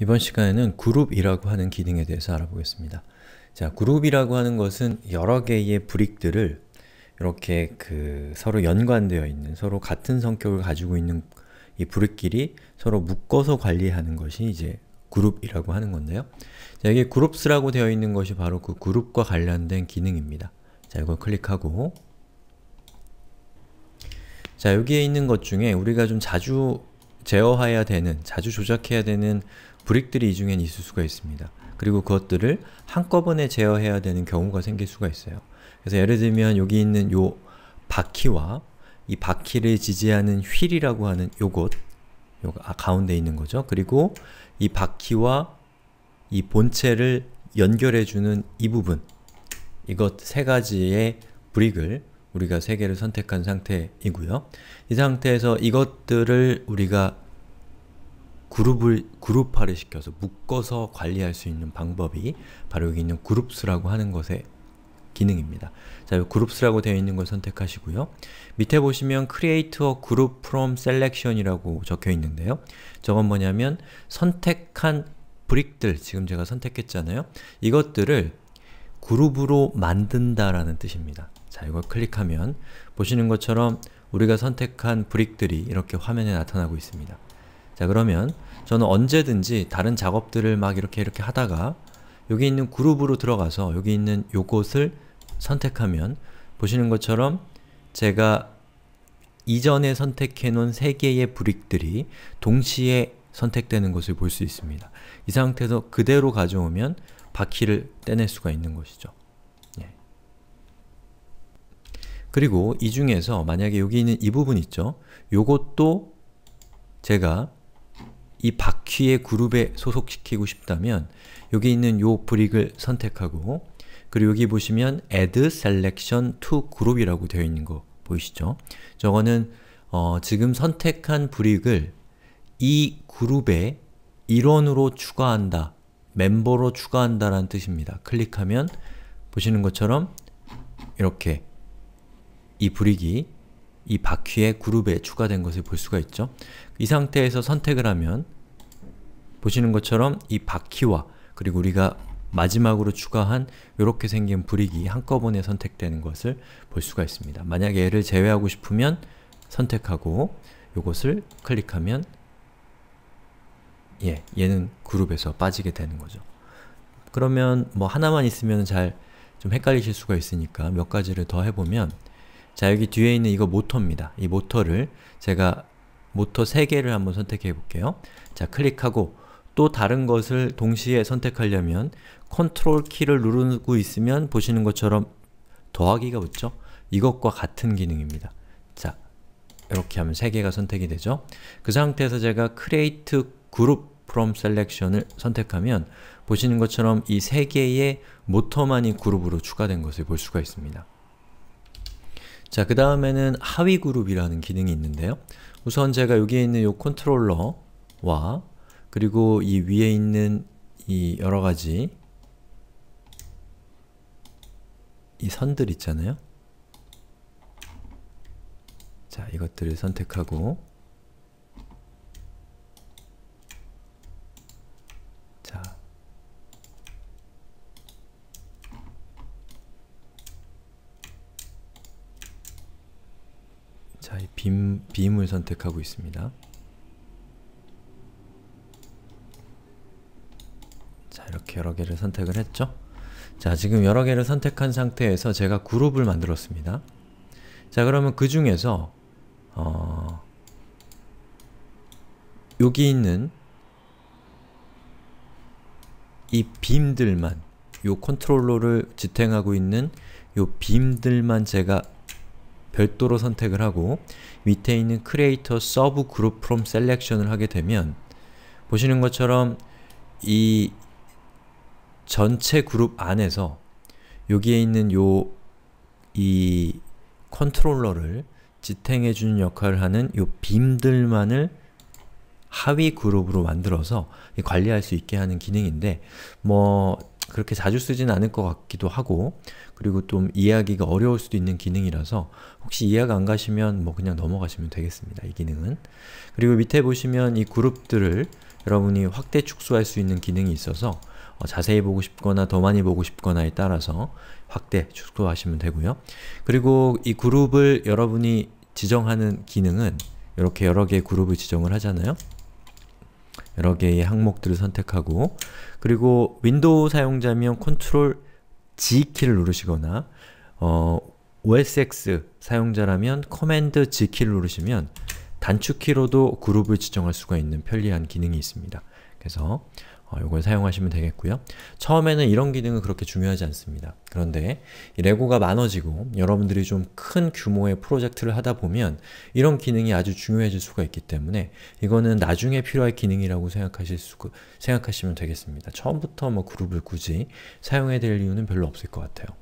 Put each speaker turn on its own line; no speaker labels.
이번 시간에는 그룹이라고 하는 기능에 대해서 알아보겠습니다. 자, 그룹이라고 하는 것은 여러 개의 브릭들을 이렇게 그 서로 연관되어 있는, 서로 같은 성격을 가지고 있는 이 브릭끼리 서로 묶어서 관리하는 것이 이제 그룹이라고 하는 건데요. 자, 여기 그룹스라고 되어 있는 것이 바로 그 그룹과 관련된 기능입니다. 자, 이걸 클릭하고 자, 여기에 있는 것 중에 우리가 좀 자주 제어해야 되는, 자주 조작해야 되는 브릭들이 이 중엔 있을 수가 있습니다. 그리고 그것들을 한꺼번에 제어해야 되는 경우가 생길 수가 있어요. 그래서 예를 들면 여기 있는 요 바퀴와 이 바퀴를 지지하는 휠이라고 하는 요것 요 아, 가운데 있는 거죠. 그리고 이 바퀴와 이 본체를 연결해주는 이 부분 이것 세 가지의 브릭을 우리가 세 개를 선택한 상태이고요. 이 상태에서 이것들을 우리가 그룹을 그룹화를 시켜서 묶어서 관리할 수 있는 방법이 바로 여기 있는 그룹스라고 하는 것의 기능입니다. 자, 그룹스라고 되어 있는 걸 선택하시고요. 밑에 보시면 create a group from selection이라고 적혀 있는데요. 저건 뭐냐면 선택한 브릭들, 지금 제가 선택했잖아요. 이것들을 그룹으로 만든다라는 뜻입니다. 자, 이걸 클릭하면 보시는 것처럼 우리가 선택한 브릭들이 이렇게 화면에 나타나고 있습니다. 자 그러면 저는 언제든지 다른 작업들을 막 이렇게 이렇게 하다가 여기 있는 그룹으로 들어가서 여기 있는 요것을 선택하면 보시는 것처럼 제가 이전에 선택해놓은 세 개의 브릭들이 동시에 선택되는 것을 볼 수 있습니다. 이 상태에서 그대로 가져오면 바퀴를 떼낼 수가 있는 것이죠. 예. 그리고 이 중에서 만약에 여기 있는 이 부분 있죠? 요것도 제가 이 바퀴의 그룹에 소속시키고 싶다면 여기 있는 요 브릭을 선택하고 그리고 여기 보시면 add selection to group이라고 되어 있는 거 보이시죠? 저거는 어, 지금 선택한 브릭을 이 그룹에 일원으로 추가한다, 멤버로 추가한다라는 뜻입니다. 클릭하면 보시는 것처럼 이렇게 이 브릭이 이 바퀴의 그룹에 추가된 것을 볼 수가 있죠. 이 상태에서 선택을 하면 보시는 것처럼 이 바퀴와 그리고 우리가 마지막으로 추가한 이렇게 생긴 브릭이 한꺼번에 선택되는 것을 볼 수가 있습니다. 만약에 얘를 제외하고 싶으면 선택하고 이것을 클릭하면 예, 얘는 그룹에서 빠지게 되는 거죠. 그러면 뭐 하나만 있으면 잘 좀 헷갈리실 수가 있으니까 몇 가지를 더 해보면 자 여기 뒤에 있는 이거 모터입니다. 이 모터를 제가 모터 3개를 한번 선택해 볼게요. 자 클릭하고 또 다른 것을 동시에 선택하려면 컨트롤 키를 누르고 있으면 보시는 것처럼 더하기가 붙죠? 이것과 같은 기능입니다. 자, 이렇게 하면 3개가 선택이 되죠? 그 상태에서 제가 create group from selection을 선택하면 보시는 것처럼 이 3개의 모터만이 그룹으로 추가된 것을 볼 수가 있습니다. 자, 그 다음에는 하위 그룹이라는 기능이 있는데요. 우선 제가 여기에 있는 요 컨트롤러와 그리고 이 위에 있는 이 여러가지 이 선들 있잖아요. 자, 이것들을 선택하고 자, 이 빔, 빔을 선택하고 있습니다. 자, 이렇게 여러 개를 선택을 했죠? 자, 지금 여러 개를 선택한 상태에서 제가 그룹을 만들었습니다. 자, 그러면 그 중에서 어... 여기 있는 이 빔들만 요 컨트롤러를 지탱하고 있는 요 빔들만 제가 별도로 선택을 하고 밑에 있는 creator sub group from selection을 하게 되면 보시는 것처럼 이 전체 그룹 안에서 여기에 있는 요 이 컨트롤러를 지탱해주는 역할을 하는 요 빔들만을 하위 그룹으로 만들어서 관리할 수 있게 하는 기능인데 뭐 그렇게 자주 쓰진 않을 것 같기도 하고 그리고 좀 이해하기가 어려울 수도 있는 기능이라서 혹시 이해가 안 가시면 뭐 그냥 넘어가시면 되겠습니다. 이 기능은. 그리고 밑에 보시면 이 그룹들을 여러분이 확대 축소할 수 있는 기능이 있어서 어, 자세히 보고 싶거나 더 많이 보고 싶거나에 따라서 확대 축소하시면 되고요. 그리고 이 그룹을 여러분이 지정하는 기능은 이렇게 여러 개의 그룹을 지정을 하잖아요. 여러 개의 항목들을 선택하고 그리고 윈도우 사용자면 컨트롤 G 키를 누르시거나 어, OS X 사용자라면 커맨드 G 키를 누르시면 단축키로도 그룹을 지정할 수가 있는 편리한 기능이 있습니다. 그래서 이걸 어, 사용하시면 되겠고요. 처음에는 이런 기능은 그렇게 중요하지 않습니다. 그런데 레고가 많아지고 여러분들이 좀 큰 규모의 프로젝트를 하다 보면 이런 기능이 아주 중요해질 수가 있기 때문에 이거는 나중에 필요할 기능이라고 생각하실 수, 생각하시면 되겠습니다. 처음부터 뭐 그룹을 굳이 사용해야 될 이유는 별로 없을 것 같아요.